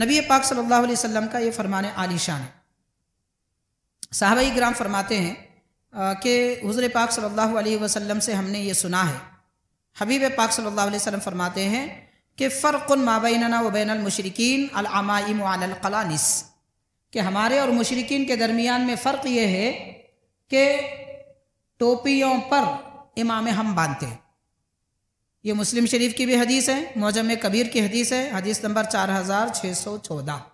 नबी पाक सल्लल्लाहु अलैहि वसल्लम का ये फरमान आलिशान है साहबाई ग्राम फरमाते हैं कि हज़र पाक सल्लल्लाहु अलैहि वसल्लम से हमने ये सुना है हबीब पाक सल्लल्लाहु अलैहि वसल्लम फरमाते हैं कि फ़र्क़ माबैनना वबैन मशरकिन अलआमाइम अलकलानिस कि हमारे और मशरकिन के दरमियान में फ़र्क ये है कि टोपियों पर इमाम हम बांधते हैं ये मुस्लिम शरीफ की भी हदीस है मौजम कबीर की हदीस है हदीस नंबर चार हज़ार छः सौ चौदह